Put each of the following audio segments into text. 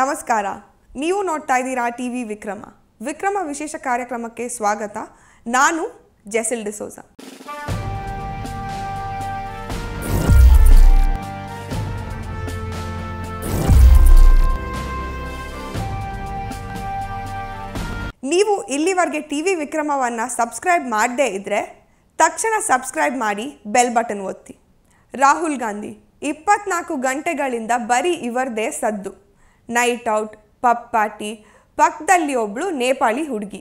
ನಮಸ್ಕಾರ ನೀವು ನೋಡ್ತಾ ಇದ್ದೀರಾ ಟಿ ವಿ ವಿಕ್ರಮ ವಿಕ್ರಮ ವಿಶೇಷ ಕಾರ್ಯಕ್ರಮಕ್ಕೆ ಸ್ವಾಗತ ನಾನು ಜೆಸಿಲ್ ಡಿಸೋಸ ನೀವು ಇಲ್ಲಿವರೆಗೆ ಟಿ ವಿ ವಿಕ್ರಮವನ್ನು ಸಬ್ಸ್ಕ್ರೈಬ್ ಮಾಡದೇ ಇದ್ದರೆ ತಕ್ಷಣ ಸಬ್ಸ್ಕ್ರೈಬ್ ಮಾಡಿ ಬೆಲ್ ಬಟನ್ ಒತ್ತಿ ರಾಹುಲ್ ಗಾಂಧಿ ಇಪ್ಪತ್ನಾಲ್ಕು ಗಂಟೆಗಳಿಂದ ಬರೀ ಇವರದೇ ಸದ್ದು ನೈಟ್ ಔಟ್ ಪಬ್ ಪಾರ್ಟಿ ಪಕ್ಕದಲ್ಲಿ ಒಬ್ಬಳು ನೇಪಾಳಿ ಹುಡುಗಿ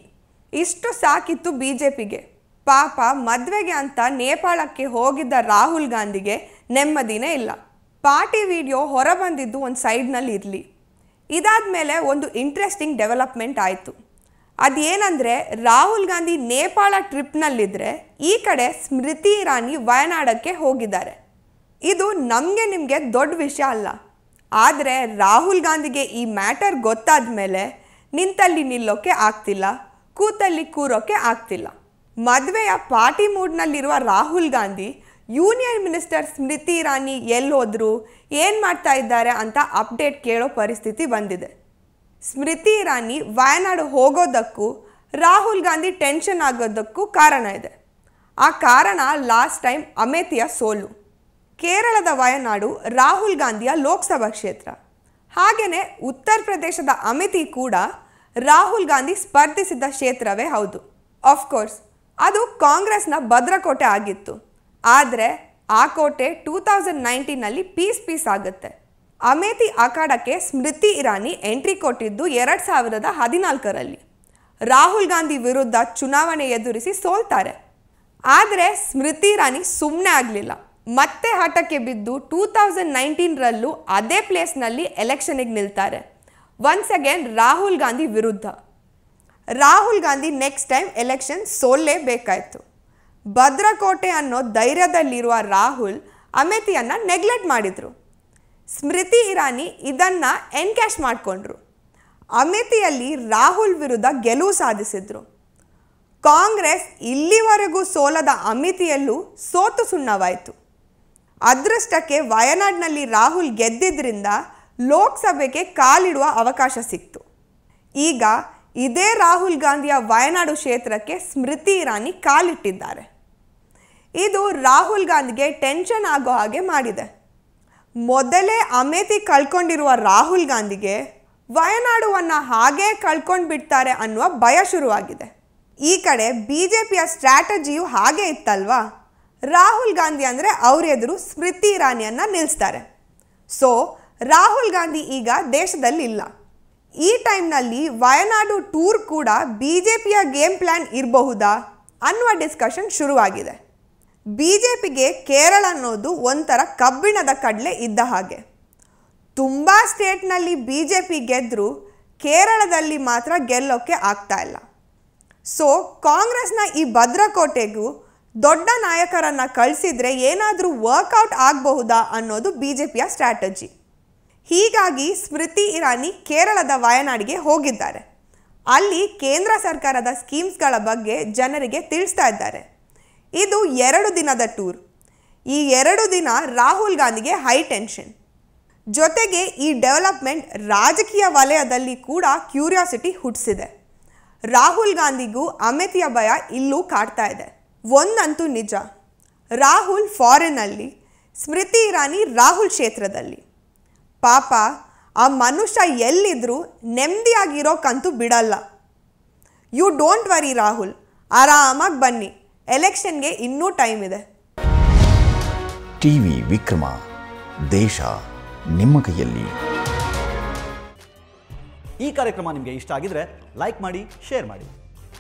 ಇಷ್ಟು ಸಾಕಿತ್ತು ಬಿ ಜೆ ಪಿಗೆ ಪಾಪ ಮದುವೆಗೆ ಅಂತ ನೇಪಾಳಕ್ಕೆ ಹೋಗಿದ್ದ ರಾಹುಲ್ ಗಾಂಧಿಗೆ ನೆಮ್ಮದಿನೇ ಇಲ್ಲ ಪಾರ್ಟಿ ವಿಡಿಯೋ ಹೊರಬಂದಿದ್ದು ಒಂದು ಸೈಡ್ನಲ್ಲಿ ಇರಲಿ ಇದಾದ ಮೇಲೆ ಒಂದು ಇಂಟ್ರೆಸ್ಟಿಂಗ್ ಡೆವಲಪ್ಮೆಂಟ್ ಆಯಿತು ಅದೇನಂದರೆ ರಾಹುಲ್ ಗಾಂಧಿ ನೇಪಾಳ ಟ್ರಿಪ್ನಲ್ಲಿದ್ದರೆ ಈ ಕಡೆ ಸ್ಮೃತಿ ಇರಾನಿ ವಯನಾಡಕ್ಕೆ ಹೋಗಿದ್ದಾರೆ ಇದು ನಮಗೆ ನಿಮಗೆ ದೊಡ್ಡ ವಿಷಯ ಅಲ್ಲ ಆದರೆ ರಾಹುಲ್ ಗಾಂಧಿಗೆ ಈ ಮ್ಯಾಟರ್ ಗೊತ್ತಾದ ಮೇಲೆ ನಿಂತಲ್ಲಿ ನಿಲ್ಲೋಕೆ ಆಗ್ತಿಲ್ಲ ಕೂತಲ್ಲಿ ಕೂರೋಕೆ ಆಗ್ತಿಲ್ಲ ಮದುವೆಯ ಪಾರ್ಟಿ ಮೂಡ್ನಲ್ಲಿರುವ ರಾಹುಲ್ ಗಾಂಧಿ ಯೂನಿಯನ್ ಮಿನಿಸ್ಟರ್ ಸ್ಮೃತಿ ಇರಾನಿ ಎಲ್ಲಿ ಹೋದರೂ ಏನು ಮಾಡ್ತಾ ಇದ್ದಾರೆ ಅಂತ ಅಪ್ಡೇಟ್ ಕೇಳೋ ಪರಿಸ್ಥಿತಿ ಬಂದಿದೆ ಸ್ಮೃತಿ ಇರಾನಿ ವಯನಾಡು ಹೋಗೋದಕ್ಕೂ ರಾಹುಲ್ ಗಾಂಧಿ ಟೆನ್ಷನ್ ಆಗೋದಕ್ಕೂ ಕಾರಣ ಇದೆ ಆ ಕಾರಣ ಲಾಸ್ಟ್ ಟೈಮ್ ಅಮೇಥಿಯ ಸೋಲು ಕೇರಳದ ವಯನಾಡು ರಾಹುಲ್ ಗಾಂಧಿಯ ಲೋಕಸಭಾ ಕ್ಷೇತ್ರ ಹಾಗೆಯೇ ಉತ್ತರ ಪ್ರದೇಶದ ಅಮಿತಿ ಕೂಡ ರಾಹುಲ್ ಗಾಂಧಿ ಸ್ಪರ್ಧಿಸಿದ್ದ ಕ್ಷೇತ್ರವೇ ಹೌದು ಆಫ್ಕೋರ್ಸ್ ಅದು ಕಾಂಗ್ರೆಸ್ನ ಭದ್ರಕೋಟೆ ಆಗಿತ್ತು ಆದರೆ ಆ ಕೋಟೆ ಟೂ ತೌಸಂಡ್ ನೈನ್ಟೀನಲ್ಲಿ ಪೀಸ್ ಪೀಸ್ ಆಗುತ್ತೆ ಅಮೇಥಿ ಅಖಾಡಕ್ಕೆ ಸ್ಮೃತಿ ಇರಾನಿ ಎಂಟ್ರಿ ಕೊಟ್ಟಿದ್ದು ಎರಡು ಸಾವಿರದ ಹದಿನಾಲ್ಕರಲ್ಲಿ ರಾಹುಲ್ ಗಾಂಧಿ ವಿರುದ್ಧ ಚುನಾವಣೆ ಎದುರಿಸಿ ಸೋಲ್ತಾರೆ ಆದರೆ ಸ್ಮೃತಿ ಇರಾನಿ ಸುಮ್ಮನೆ ಆಗಲಿಲ್ಲ ಮತ್ತೆ ಹಠಕ್ಕೆ ಬಿದ್ದು ಟೂ ತೌಸಂಡ್ ನೈನ್ಟೀನ್ರಲ್ಲೂ ಅದೇ ಪ್ಲೇಸ್ನಲ್ಲಿ ಎಲೆಕ್ಷನಿಗೆ ನಿಲ್ತಾರೆ ಒನ್ಸ್ ಅಗೇನ್ ರಾಹುಲ್ ಗಾಂಧಿ ವಿರುದ್ಧ Rahul Gandhi next time election ಸೋಲೇಬೇಕಾಯಿತು ಭದ್ರಕೋಟೆ ಅನ್ನೋ ಧೈರ್ಯದಲ್ಲಿರುವ ರಾಹುಲ್ ಅಮೇಥಿಯನ್ನು ನೆಗ್ಲೆಕ್ಟ್ ಮಾಡಿದರು ಸ್ಮೃತಿ ಇರಾನಿ ಇದನ್ನು ಎನ್ಕ್ಯಾಶ್ ಮಾಡಿಕೊಂಡ್ರು ಅಮೇತಿಯಲ್ಲಿ ರಾಹುಲ್ ವಿರುದ್ಧ ಗೆಲುವು ಸಾಧಿಸಿದರು ಕಾಂಗ್ರೆಸ್ ಇಲ್ಲಿವರೆಗೂ ಸೋಲದ ಅಮಿತಿಯಲ್ಲೂ ಸೋತು ಸುಣ್ಣವಾಯಿತು ಅದೃಷ್ಟಕ್ಕೆ ವಯನಾಡ್ನಲ್ಲಿ ರಾಹುಲ್ ಗೆದ್ದಿದ್ದರಿಂದ ಲೋಕಸಭೆಗೆ ಕಾಲಿಡುವ ಅವಕಾಶ ಸಿಕ್ತು ಈಗ ಇದೇ ರಾಹುಲ್ ಗಾಂಧಿಯ ವಯನಾಡು ಕ್ಷೇತ್ರಕ್ಕೆ ಸ್ಮೃತಿ ಇರಾನಿ ಕಾಲಿಟ್ಟಿದ್ದಾರೆ ಇದು ರಾಹುಲ್ ಗಾಂಧಿಗೆ ಟೆನ್ಷನ್ ಆಗೋ ಹಾಗೆ ಮಾಡಿದೆ ಮೊದಲೇ ಅಮೇತಿ ಕಳ್ಕೊಂಡಿರುವ ರಾಹುಲ್ ಗಾಂಧಿಗೆ ವಯನಾಡುವನ್ನು ಹಾಗೇ ಕಳ್ಕೊಂಡು ಬಿಡ್ತಾರೆ ಅನ್ನುವ ಭಯ ಶುರುವಾಗಿದೆ ಈ ಕಡೆ ಬಿ ಜೆ ಪಿಯ ಸ್ಟ್ರಾಟಜಿಯು ಹಾಗೆ ಇತ್ತಲ್ವಾ ರಾಹುಲ್ ಗಾಂಧಿ ಅಂದರೆ ಅವರೆದುರು ಸ್ಮೃತಿ ಇರಾನಿಯನ್ನು ನಿಲ್ಲಿಸ್ತಾರೆ ಸೊ ರಾಹುಲ್ ಗಾಂಧಿ ಈಗ ದೇಶದಲ್ಲಿ ಇಲ್ಲ ಈ ಟೈಮ್ನಲ್ಲಿ ವಯನಾಡು ಟೂರ್ ಕೂಡ ಬಿ ಜೆ ಪಿಯ ಗೇಮ್ ಪ್ಲ್ಯಾನ್ ಇರಬಹುದಾ ಅನ್ನುವ ಡಿಸ್ಕಷನ್ ಶುರುವಾಗಿದೆ ಬಿ ಜೆ ಪಿಗೆ ಕೇರಳ ಅನ್ನೋದು ಒಂಥರ ಕಬ್ಬಿಣದ ಕಡಲೆ ಇದ್ದ ಹಾಗೆ ತುಂಬ ಸ್ಟೇಟ್ನಲ್ಲಿ ಬಿ ಜೆ ಪಿ ಗೆದ್ದರೂ ಕೇರಳದಲ್ಲಿ ಮಾತ್ರ ಗೆಲ್ಲೋಕ್ಕೆ ಆಗ್ತಾ ಇಲ್ಲ ಸೊ ಕಾಂಗ್ರೆಸ್ನ ಈ ಭದ್ರಕೋಟೆಗೂ ದೊಡ್ಡ ನಾಯಕರನ್ನು ಕಳಿಸಿದರೆ ಏನಾದರೂ ವರ್ಕೌಟ್ ಆಗಬಹುದಾ ಅನ್ನೋದು ಬಿ ಜೆ ಪಿಯ ಸ್ಟ್ರಾಟಜಿ ಹೀಗಾಗಿ ಸ್ಮೃತಿ ಇರಾನಿ ಕೇರಳದ ವಯನಾಡಿಗೆ ಹೋಗಿದ್ದಾರೆ ಅಲ್ಲಿ ಕೇಂದ್ರ ಸರ್ಕಾರದ ಸ್ಕೀಮ್ಸ್ಗಳ ಬಗ್ಗೆ ಜನರಿಗೆ ತಿಳಿಸ್ತಾ ಇದ್ದಾರೆ ಇದು ಎರಡು ದಿನದ ಟೂರ್ ಈ ಎರಡು ದಿನ ರಾಹುಲ್ ಗಾಂಧಿಗೆ ಹೈ ಟೆನ್ಷನ್ ಜೊತೆಗೆ ಈ ಡೆವಲಪ್ಮೆಂಟ್ ರಾಜಕೀಯ ವಲಯದಲ್ಲಿ ಕೂಡ ಕ್ಯೂರಿಯಾಸಿಟಿ ಹುಟ್ಟಿಸಿದೆ ರಾಹುಲ್ ಗಾಂಧಿಗೂ ಅಮಿತಿಯ ಭಯ ಇಲ್ಲೂ ಕಾಡ್ತಾ ಇದೆ ಒಂದಂತೂ ನಿಜ ರಾಹುಲ್ ಫಾರಿನಲ್ಲಿ ಸ್ಮೃತಿ ಇರಾನಿ ರಾಹುಲ್ ಕ್ಷೇತ್ರದಲ್ಲಿ ಪಾಪ ಆ ಮನುಷ್ಯ ಎಲ್ಲಿದ್ದರೂ ನೆಮ್ಮದಿಯಾಗಿರೋಕ್ಕಂತೂ ಬಿಡಲ್ಲ ಯು ಡೋಂಟ್ ವರಿ ರಾಹುಲ್ ಆರಾಮಾಗಿ ಬನ್ನಿ ಎಲೆಕ್ಷನ್ಗೆ ಇನ್ನೂ ಟೈಮ್ ಇದೆ ಟಿ ವಿ ವಿಕ್ರಮ ದೇಶ ನಿಮ್ಮ ಕೈಯಲ್ಲಿ ಈ ಕಾರ್ಯಕ್ರಮ ನಿಮಗೆ ಇಷ್ಟ ಆಗಿದ್ರೆ ಲೈಕ್ ಮಾಡಿ ಶೇರ್ ಮಾಡಿ